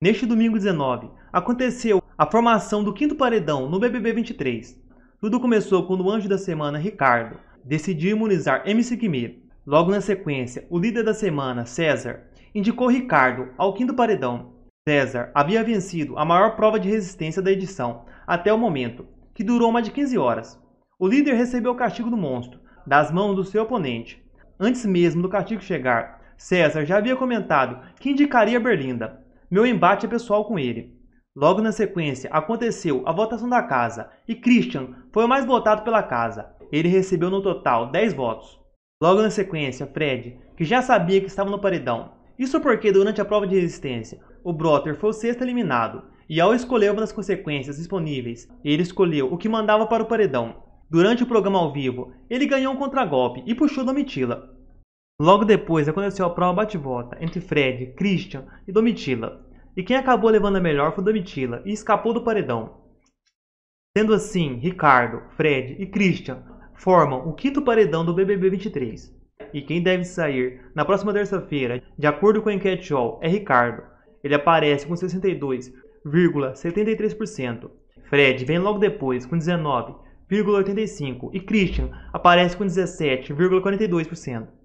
Neste domingo 19, aconteceu a formação do quinto paredão no BBB 23. Tudo começou quando o anjo da semana, Ricardo, decidiu imunizar MC Kimir. Logo na sequência, o líder da semana, César, indicou Ricardo ao quinto paredão. César havia vencido a maior prova de resistência da edição até o momento, que durou mais de 15 horas. O líder recebeu o castigo do monstro, das mãos do seu oponente. Antes mesmo do castigo chegar, César já havia comentado que indicaria Berlinda, meu embate é pessoal com ele. Logo na sequência, aconteceu a votação da casa e Christian foi o mais votado pela casa. Ele recebeu no total 10 votos. Logo na sequência, Fred, que já sabia que estava no paredão. Isso porque durante a prova de resistência, o Brother foi o sexto eliminado e ao escolher uma das consequências disponíveis, ele escolheu o que mandava para o paredão. Durante o programa ao vivo, ele ganhou um contragolpe e puxou Domitila. Logo depois aconteceu a prova bate-volta entre Fred, Christian e Domitila. E quem acabou levando a melhor foi Domitila e escapou do paredão. Sendo assim, Ricardo, Fred e Christian formam o quinto paredão do BBB 23. E quem deve sair na próxima terça-feira, de acordo com a enquete All, é Ricardo. Ele aparece com 62,73%. Fred vem logo depois com 19,85% e Christian aparece com 17,42%.